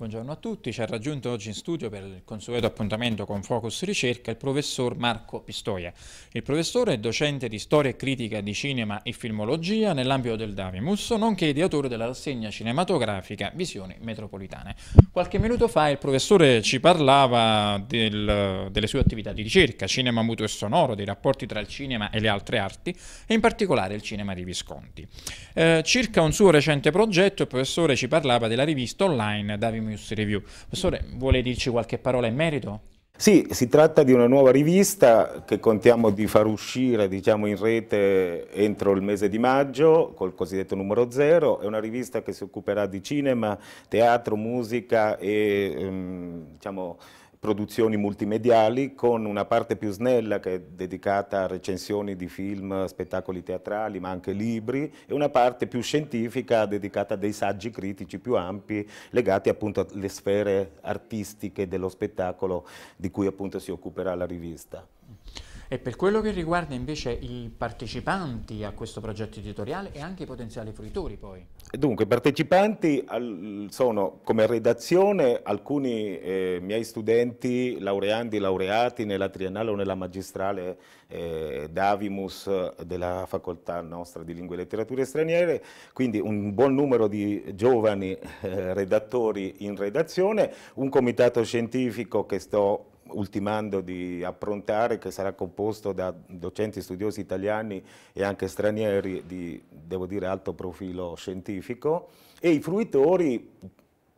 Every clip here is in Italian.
Buongiorno a tutti, ci ha raggiunto oggi in studio per il consueto appuntamento con Focus Ricerca il professor Marco Pistoia. Il professore è docente di storia e critica di cinema e filmologia nell'ambito del Davimus, nonché ideatore della rassegna cinematografica Visioni Metropolitane. Qualche minuto fa il professore ci parlava del, delle sue attività di ricerca, cinema muto e sonoro, dei rapporti tra il cinema e le altre arti e in particolare il cinema di Visconti. Eh, circa un suo recente progetto il professore ci parlava della rivista online Davimus News Review. Professore, vuole dirci qualche parola in merito? Sì, si tratta di una nuova rivista che contiamo di far uscire diciamo, in rete entro il mese di maggio col cosiddetto numero zero, è una rivista che si occuperà di cinema, teatro, musica e ehm, diciamo, produzioni multimediali con una parte più snella che è dedicata a recensioni di film, spettacoli teatrali ma anche libri e una parte più scientifica dedicata a dei saggi critici più ampi legati appunto alle sfere artistiche dello spettacolo di cui appunto si occuperà la rivista. E per quello che riguarda invece i partecipanti a questo progetto editoriale e anche i potenziali fruitori poi? Dunque, i partecipanti al, sono come redazione alcuni eh, miei studenti laureandi, laureati nella triennale o nella magistrale eh, Davimus della facoltà nostra di lingue e letterature straniere, quindi un buon numero di giovani eh, redattori in redazione, un comitato scientifico che sto ultimando di approntare che sarà composto da docenti studiosi italiani e anche stranieri di, devo dire, alto profilo scientifico e i fruitori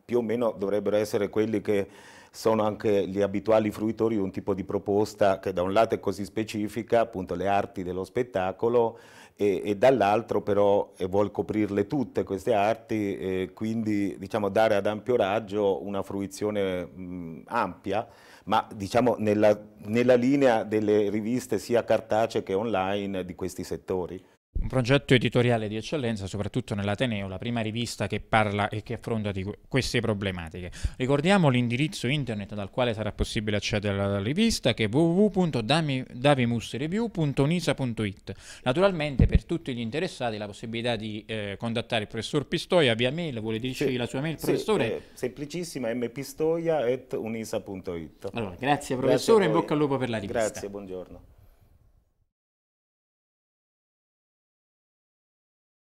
più o meno dovrebbero essere quelli che sono anche gli abituali fruitori di un tipo di proposta che da un lato è così specifica, appunto le arti dello spettacolo, e, e dall'altro però eh, vuol coprirle tutte queste arti, e quindi diciamo, dare ad ampio raggio una fruizione mh, ampia, ma diciamo, nella, nella linea delle riviste sia cartacee che online di questi settori un progetto editoriale di eccellenza, soprattutto nell'Ateneo, la prima rivista che parla e che affronta di queste problematiche. Ricordiamo l'indirizzo internet dal quale sarà possibile accedere alla rivista che è www.davimusreview.unisa.it. Naturalmente per tutti gli interessati la possibilità di eh, contattare il professor Pistoia via mail, vuole dirci sì, la sua mail, sì, professore? Eh, semplicissima, mpistoia.unisa.it. Allora, grazie professore, grazie in bocca al lupo per la rivista. Grazie, buongiorno.